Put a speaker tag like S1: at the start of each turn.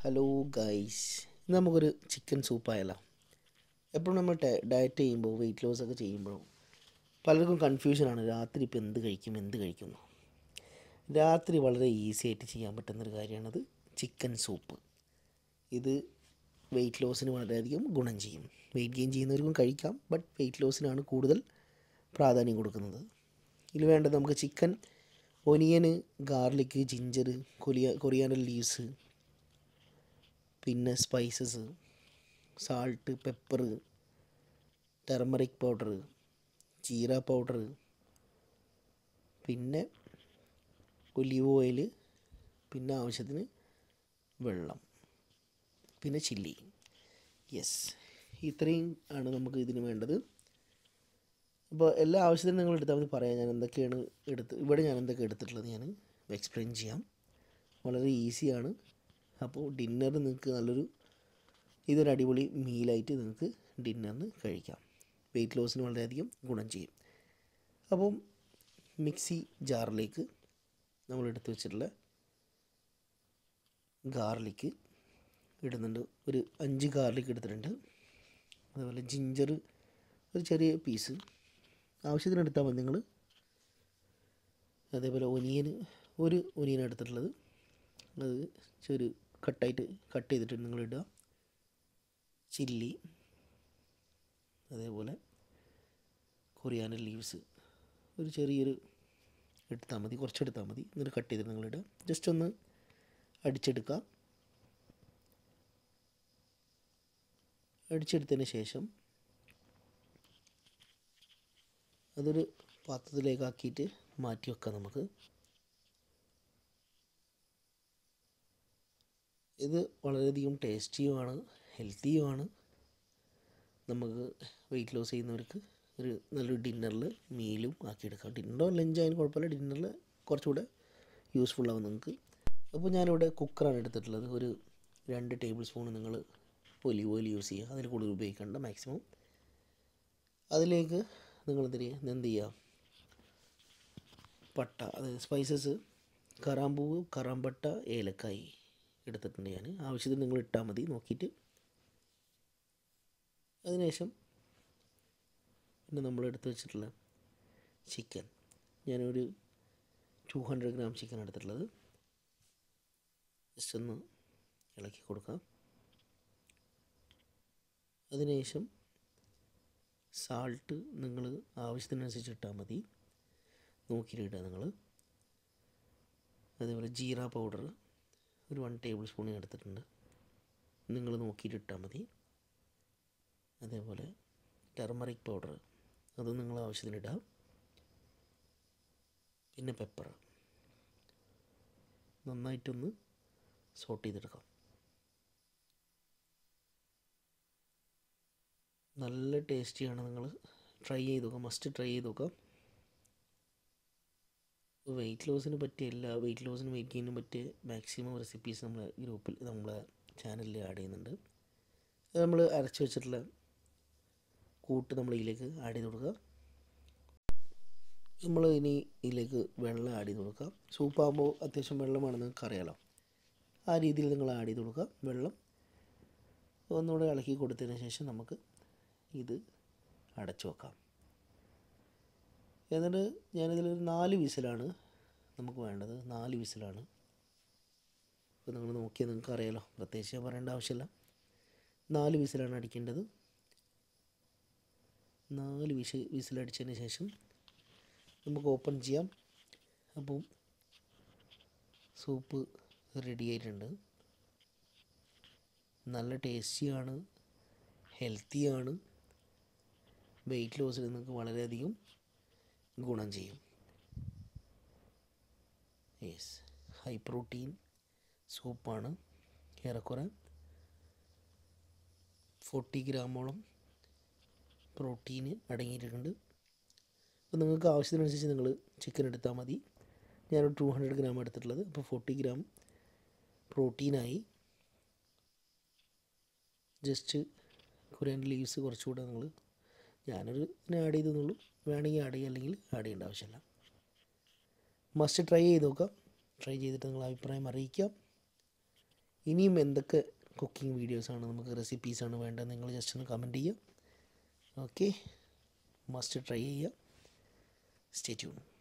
S1: hello guys നമുക്കൊരു chicken സൂപ്പായാലോ എപ്പോഴും നമ്മൾ ഡയറ്റ് ചെയ്യുമ്പോൾ വെയിറ്റ് ലോസ് ഒക്കെ ചെയ്യുമ്പോഴും പലർക്കും കൺഫ്യൂഷനാണ് രാത്രി ഇപ്പോൾ എന്ത് കഴിക്കും എന്ത് കഴിക്കുന്നു രാത്രി വളരെ ഈസി ആയിട്ട് ചെയ്യാൻ പറ്റുന്നൊരു കാര്യമാണത് ചിക്കൻ സൂപ്പ് ഇത് വെയിറ്റ് ലോസിന് വളരെയധികം ഗുണം ചെയ്യും വെയിറ്റ് ഗെയിൻ ചെയ്യുന്നവർക്കും കഴിക്കാം ബട്ട് വെയിറ്റ് ലോസിനാണ് കൂടുതൽ പ്രാധാന്യം കൊടുക്കുന്നത് ഇതിൽ വേണ്ടത് നമുക്ക് ചിക്കൻ ഒനിയന് ഗാർലിക്ക് ജിഞ്ചർ കൊലിയ കൊറിയാനൽ ലീവ്സ് പിന്നെ spices salt pepper turmeric powder jeera powder പിന്നെ ഒലിവ് ഓയിൽ പിന്നെ ആവശ്യത്തിന് വെള്ളം പിന്നെ ചില്ലി യെസ് ഇത്രയും ആണ് നമുക്ക് ഇതിന് വേണ്ടത് അപ്പോൾ എല്ലാ ആവശ്യത്തിനും നിങ്ങൾ എടുത്താൽ മതി പറയാം ഞാൻ എന്തൊക്കെയാണ് എടുത്ത് ഇവിടെ ഞാൻ എന്തൊക്കെ എടുത്തിട്ടുള്ളത് ഞാൻ എക്സ്പ്ലെയിൻ ചെയ്യാം വളരെ ഈസിയാണ് അപ്പോൾ ഡിന്നർ നിങ്ങൾക്ക് നല്ലൊരു ഇതൊരു അടിപൊളി മീലായിട്ട് നിങ്ങൾക്ക് ഡിന്നറിന് കഴിക്കാം വെയിറ്റ് ലോസിന് വളരെയധികം ഗുണം ചെയ്യും അപ്പം മിക്സി ജാറിലേക്ക് നമ്മൾ എടുത്തു വെച്ചിട്ടുള്ള ഗാർലിക്ക് ഇടുന്നുണ്ട് ഒരു അഞ്ച് ഗാർലിക്ക് എടുത്തിട്ടുണ്ട് അതുപോലെ ജിഞ്ചർ ഒരു ചെറിയ പീസ് ആവശ്യത്തിന് എടുത്താൽ മതി നിങ്ങൾ അതേപോലെ ഒനിയന് ഒരു ഒനിയൻ എടുത്തിട്ടുള്ളത് അത് ചെറു കട്ടായിട്ട് കട്ട് ചെയ്തിട്ട് നിങ്ങൾ ഇടുക ചില്ലി അതേപോലെ കൊറിയാന ലീവ്സ് ഒരു ചെറിയൊരു എടുത്താൽ മതി എടുത്താൽ മതി എന്നിട്ട് കട്ട് ചെയ്തിട്ട് നിങ്ങൾ ഇടുക ജസ്റ്റ് ഒന്ന് അടിച്ചെടുക്കുക അടിച്ചെടുത്തതിന് ശേഷം അതൊരു പാത്രത്തിലേക്കാക്കിയിട്ട് മാറ്റി വെക്കാം നമുക്ക് ഇത് വളരെയധികം ടേസ്റ്റിയുമാണ് ഹെൽത്തിയുമാണ് നമുക്ക് വെയിറ്റ് ലോസ് ചെയ്യുന്നവർക്ക് ഒരു നല്ലൊരു ഡിന്നറിൽ മീലും ആക്കിയെടുക്കാം ഡിന്നറോ ലഞ്ചായാലും കുഴപ്പമില്ല ഡിന്നറിൽ കുറച്ചുകൂടെ യൂസ്ഫുൾ ആവും നിങ്ങൾക്ക് അപ്പോൾ ഞാനിവിടെ കുക്കറാണ് എടുത്തിട്ടുള്ളത് ഒരു രണ്ട് ടേബിൾ സ്പൂൺ നിങ്ങൾ ഒലിവ് ഓയിൽ യൂസ് ചെയ്യുക അതിൽ കൂടുതൽ ഉപയോഗിക്കേണ്ട മാക്സിമം അതിലേക്ക് നിങ്ങൾ എന്തിരി എന്ത് ചെയ്യുക പട്ട അതായത് സ്പൈസസ് കറാമ്പൂവ് കറാമ്പട്ട ഏലക്കായി എടുത്തിട്ടുണ്ട് ഞാൻ ആവശ്യത്തിന് നിങ്ങൾ ഇട്ടാൽ മതി നോക്കിയിട്ട് അതിനുശേഷം പിന്നെ നമ്മൾ എടുത്തു വെച്ചിട്ടുള്ള ചിക്കൻ ഞാനൊരു ടു ഹൺഡ്രഡ് ഗ്രാം ചിക്കൻ എടുത്തിട്ടുള്ളത് ജസ്റ്റ് ഒന്ന് ഇളക്കി കൊടുക്കാം അതിനുശേഷം സാൾട്ട് നിങ്ങൾ ആവശ്യത്തിനനുസരിച്ച് ഇട്ടാൽ മതി നോക്കിയിട്ട് ഇടുക നിങ്ങൾ അതേപോലെ ജീര പൗഡർ ഒരു വൺ ടേബിൾ സ്പൂൺ ഞാൻ എടുത്തിട്ടുണ്ട് നിങ്ങൾ നോക്കിയിട്ട് ഇട്ടാൽ മതി അതേപോലെ ടെർമറിക് പൗഡർ അത് നിങ്ങൾ ആവശ്യത്തിന് ഇടാം പിന്നെ പെപ്പർ നന്നായിട്ടൊന്ന് സോട്ട് ചെയ്തെടുക്കാം നല്ല ടേസ്റ്റിയാണ് നിങ്ങൾ ട്രൈ ചെയ്ത് നോക്കാം മസ്റ്റ് ട്രൈ ചെയ്ത് നോക്കാം വെയിറ്റ് ലോസിന് പറ്റിയ എല്ലാ വെയിറ്റ് ലോസിനും വെയിറ്റ് ഗെയിനും പറ്റിയ മാക്സിമം റെസിപ്പീസ് നമ്മൾ ഗ്രൂപ്പിൽ നമ്മളെ ചാനലിൽ ആഡ് ചെയ്യുന്നുണ്ട് അത് നമ്മൾ അരച്ച് വെച്ചിട്ടുള്ള കൂട്ട് നമ്മൾ ഇതിലേക്ക് ആഡ് ചെയ്ത് കൊടുക്കുക നമ്മൾ ഇനി ഇതിലേക്ക് വെള്ളം ആഡ് ചെയ്ത് കൊടുക്കുക സൂപ്പാകുമ്പോൾ അത്യാവശ്യം വെള്ളമാണെന്ന് നിങ്ങൾക്ക് അറിയാലോ ആ രീതിയിൽ നിങ്ങൾ ആഡ് ചെയ്ത് കൊടുക്കുക വെള്ളം ഒന്നുകൂടെ ഇളക്കി കൊടുത്തതിന് ശേഷം നമുക്ക് ഇത് അടച്ചു വെക്കാം എന്നിട്ട് ഞാനിതിലൊരു നാല് വിസിലാണ് നമുക്ക് വേണ്ടത് നാല് വിസിലാണ് ഇപ്പോൾ നിങ്ങൾ നോക്കിയാൽ നിങ്ങൾക്ക് അറിയാലോ പ്രത്യേകിച്ച് ഞാൻ പറയേണ്ട ആവശ്യമില്ല നാല് വിസിലാണ് അടിക്കേണ്ടത് നാല് വിസ് വിസിലടിച്ചതിന് ശേഷം നമുക്ക് ഓപ്പൺ ചെയ്യാം അപ്പം സൂപ്പ് റെഡി ആയിട്ടുണ്ട് നല്ല ടേസ്റ്റിയാണ് ഹെൽത്തിയാണ് വെയിറ്റ് ലോസിൽ നിങ്ങൾക്ക് വളരെയധികം ഗുണം ചെയ്യും യെസ് ഹൈ പ്രോട്ടീൻ സൂപ്പാണ് ഏറെക്കുറെ ഫോർട്ടി ഗ്രാമോളം പ്രോട്ടീൻ അടങ്ങിയിട്ടുണ്ട് അപ്പോൾ നിങ്ങൾക്ക് ആവശ്യത്തിനനുസരിച്ച് നിങ്ങൾ ചിക്കൻ എടുത്താൽ മതി ഞാനൊരു ടു ഹൺഡ്രഡ് ഗ്രാം എടുത്തിട്ടുള്ളത് അപ്പോൾ ഫോർട്ടി ഗ്രാം പ്രോട്ടീനായി ജസ്റ്റ് കുറേ ലീവ്സ് കുറച്ചുകൂടെ നിങ്ങൾ ഞാനൊരു ആഡ് ചെയ്തെന്നുള്ളൂ വേണമെങ്കിൽ ആഡ് ചെയ്യുക അല്ലെങ്കിൽ ആഡ് ചെയ്യേണ്ട ആവശ്യമില്ല മസ്റ്റ് ട്രൈ ചെയ്ത് നോക്കാം ട്രൈ ചെയ്തിട്ട് നിങ്ങൾ അഭിപ്രായം അറിയിക്കാം ഇനിയും എന്തൊക്കെ കുക്കിംഗ് വീഡിയോസാണ് നമുക്ക് റെസിപ്പീസാണ് വേണ്ടത് നിങ്ങൾ ജസ്റ്റ് ഒന്ന് കമൻറ്റ് ചെയ്യുക ഓക്കെ മസ്റ്റ് ട്രൈ ചെയ്യുക സ്റ്റേ ട്യൂൺ